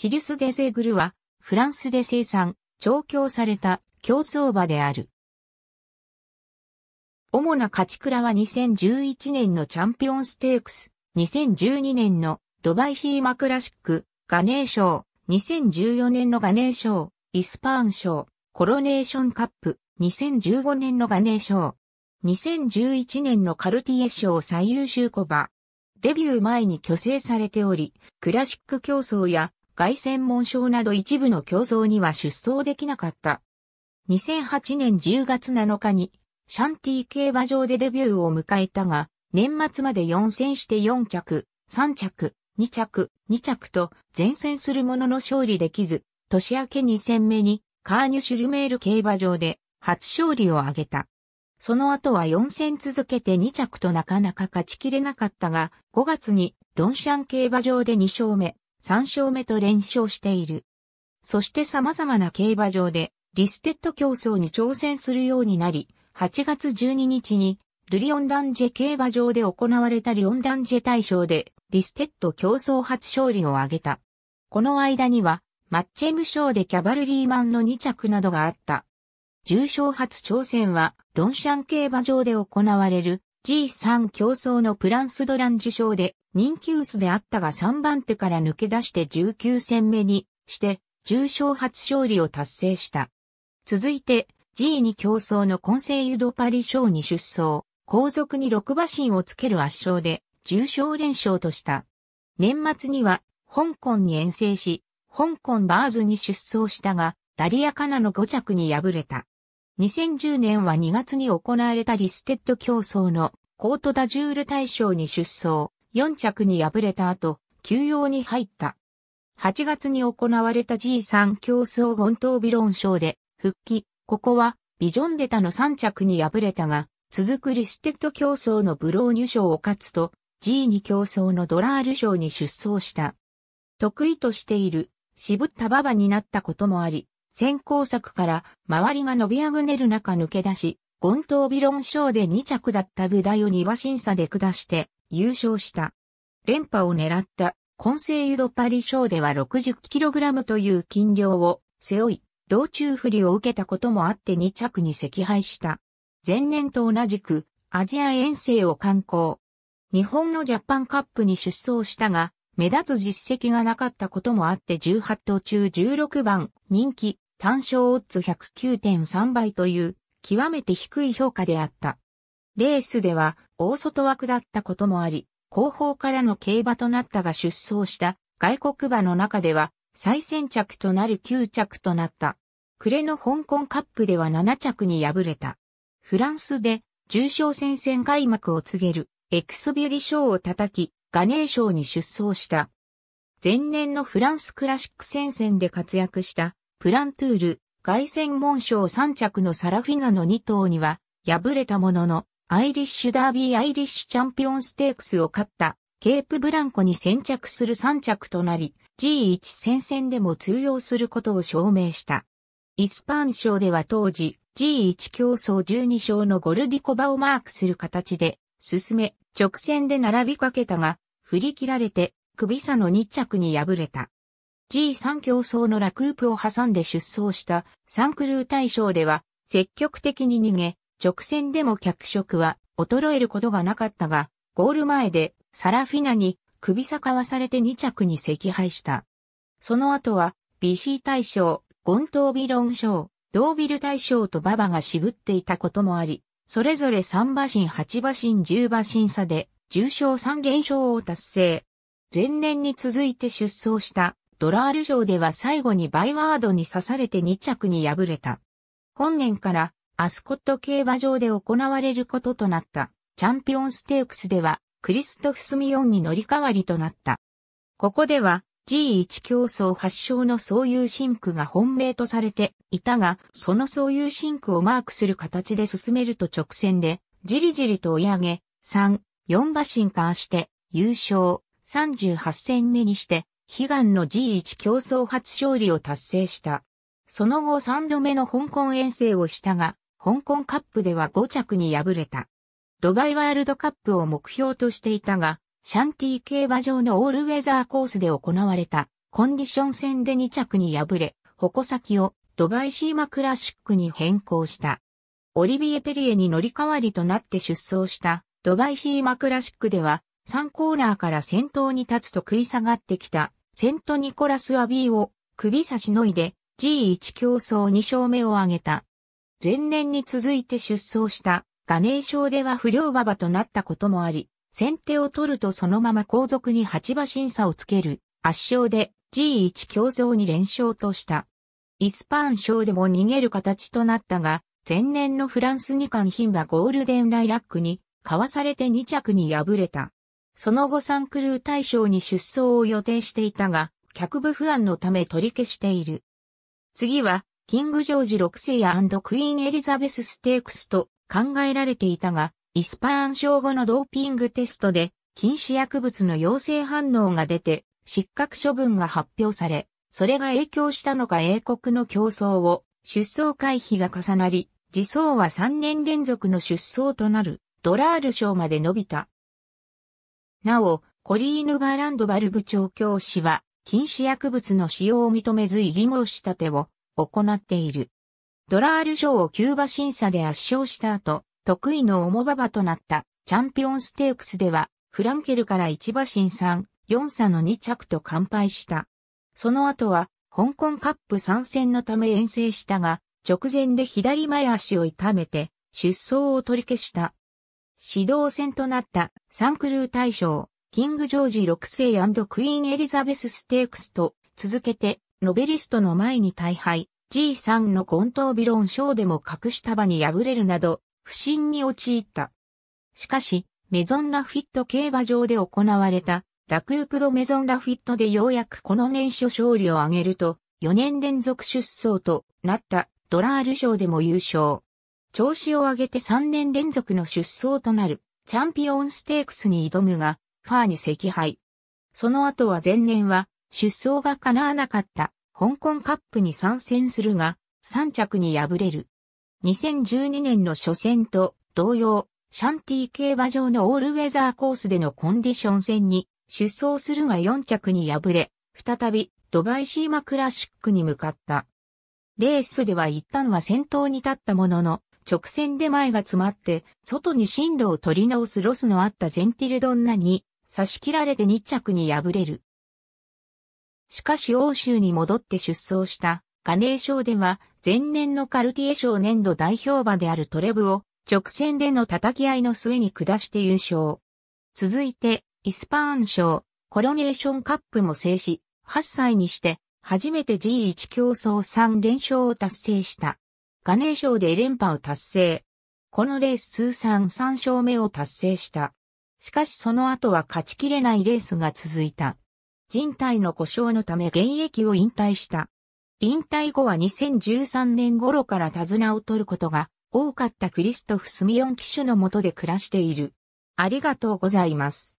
シリュス・デ・ゼグルは、フランスで生産、調教された競走馬である。主な勝ち倉は2011年のチャンピオンステークス、2012年のドバイシーマクラシック、ガネー賞、2014年のガネー賞、イスパーン賞、コロネーションカップ、2015年のガネー賞、2011年のカルティエ賞最優秀コバ。デビュー前に虚勢されており、クラシック競争や凱旋門賞など一部の競争には出走できなかった。2008年10月7日に、シャンティ競馬場でデビューを迎えたが、年末まで4戦して4着、3着、2着、2着と前線するものの勝利できず、年明け2戦目にカーニュシュルメール競馬場で初勝利を挙げた。その後は4戦続けて2着となかなか勝ちきれなかったが、5月にロンシャン競馬場で2勝目、3勝目と連勝している。そして様々な競馬場でリステッド競争に挑戦するようになり、8月12日にルリオンダンジェ競馬場で行われたリオンダンジェ大賞でリステッド競争初勝利を挙げた。この間にはマッチェム賞でキャバルリーマンの2着などがあった。重賞初挑戦はロンシャン競馬場で行われる G3 競争のプランスドラン受賞で人気薄であったが3番手から抜け出して19戦目にして重賞初勝利を達成した。続いて G2 競争の混成ユドパリ賞に出走、後続に6馬身をつける圧勝で重賞連勝とした。年末には香港に遠征し、香港バーズに出走したが、ダリアカナの5着に敗れた。2010年は2月に行われたリステッド競争のコートダジュール大賞に出走、4着に敗れた後、休養に入った。8月に行われた G3 競争ゴントービロン賞で復帰、ここはビジョンデタの3着に敗れたが、続くリステッド競争のブローニュ賞を勝つと、G2 競争のドラール賞に出走した。得意としている、渋った馬場になったこともあり、先行作から周りが伸びあぐねる中抜け出し、ゴントービロン賞で2着だった部台を2馬審査で下して優勝した。連覇を狙った混成ユドパリ賞では 60kg という金量を背負い、道中不利を受けたこともあって2着に惜敗した。前年と同じくアジア遠征を観光。日本のジャパンカップに出走したが、目立つ実績がなかったこともあって18頭中16番、人気、単勝オッズ109.3倍という、極めて低い評価であった。レースでは、大外枠だったこともあり、後方からの競馬となったが出走した外国馬の中では最先着となる9着となった。暮れの香港カップでは7着に敗れた。フランスで重賞戦線開幕を告げるエクスビュリ賞を叩き、ガネーショに出走した。前年のフランスクラシック戦線で活躍したプラントゥール、凱旋門賞3着のサラフィナの2頭には敗れたもののアイリッシュダービーアイリッシュチャンピオンステークスを勝ったケープブランコに先着する3着となり G1 戦線でも通用することを証明した。イスパン賞では当時 G1 競争12勝のゴルディコバをマークする形で進め直線で並びかけたが、振り切られて、首差の2着に敗れた。G3 競争のラクープを挟んで出走したサンクルー大賞では積極的に逃げ、直線でも脚色は衰えることがなかったが、ゴール前でサラフィナに首差かわされて2着に惜敗した。その後は BC 大賞、ゴントービロン賞、ドービル大賞と馬場が渋っていたこともあり、それぞれ3馬身8馬身10馬身差で、重賞3減賞を達成。前年に続いて出走したドラール賞では最後にバイワードに刺されて2着に敗れた。本年からアスコット競馬場で行われることとなったチャンピオンステークスではクリストフスミオンに乗り換わりとなった。ここでは G1 競争発祥のそういうンクが本命とされていたが、そのそういうンクをマークする形で進めると直線で、じりじりと追い上げ、3、4馬身化して、優勝、38戦目にして、悲願の G1 競争初勝利を達成した。その後3度目の香港遠征をしたが、香港カップでは5着に敗れた。ドバイワールドカップを目標としていたが、シャンティ競馬場のオールウェザーコースで行われたコンディション戦で2着に敗れ、矛先をドバイシーマクラシックに変更した。オリビエ・ペリエに乗り換わりとなって出走したドバイシーマクラシックでは3コーナーから先頭に立つと食い下がってきたセントニコラス・アビーを首差しのいで G1 競争2勝目を挙げた。前年に続いて出走したガネーショーでは不良馬場となったこともあり、先手を取るとそのまま後続に8馬審査をつける、圧勝で G1 競争に連勝とした。イスパーン賞でも逃げる形となったが、前年のフランス2冠牝馬ゴールデンライラックに、かわされて2着に敗れた。その後サンクルー大賞に出走を予定していたが、客部不安のため取り消している。次は、キングジョージ6世やクイーンエリザベスステークスと考えられていたが、イスパーン症後のドーピングテストで禁止薬物の陽性反応が出て失格処分が発表され、それが影響したのか英国の競争を出走回避が重なり、自走は3年連続の出走となるドラール賞まで伸びた。なお、コリーヌ・バーランドバルブ調教師は禁止薬物の使用を認めず異議申し立てを行っている。ドラール賞をキューバ審査で圧勝した後、得意の重馬場となったチャンピオンステークスでは、フランケルから1馬身3、4差の2着と完敗した。その後は、香港カップ参戦のため遠征したが、直前で左前足を痛めて、出走を取り消した。指導戦となったサンクルー大将、キングジョージ6世クイーンエリザベスステークスと続けてノベリストの前に大敗、G3 のゴントービロン賞でも隠した場に敗れるなど不審に陥った。しかし、メゾンラフィット競馬場で行われた、ラクープドメゾンラフィットでようやくこの年初勝利を挙げると、4年連続出走となったドラール賞でも優勝。調子を上げて3年連続の出走となるチャンピオンステークスに挑むが、ファーに惜敗。その後は前年は出走が叶わなかった香港カップに参戦するが、3着に敗れる。2012年の初戦と同様、シャンティ競馬場のオールウェザーコースでのコンディション戦に出走するが4着に敗れ、再びドバイシーマクラシックに向かった。レースでは一旦は先頭に立ったものの、直線で前が詰まって、外に進路を取り直すロスのあったジェンティルドンナに差し切られて2着に敗れる。しかし欧州に戻って出走したガネー賞では、前年のカルティエ賞年度代表馬であるトレブを、直線での叩き合いの末に下して優勝。続いて、イスパーン賞、コロネーションカップも制し、8歳にして、初めて G1 競争3連勝を達成した。ガネー賞で連覇を達成。このレース通算3勝目を達成した。しかしその後は勝ちきれないレースが続いた。人体の故障のため現役を引退した。引退後は2013年頃から手綱を取ることが多かったクリストフ・スミヨン騎手の下で暮らしている。ありがとうございます。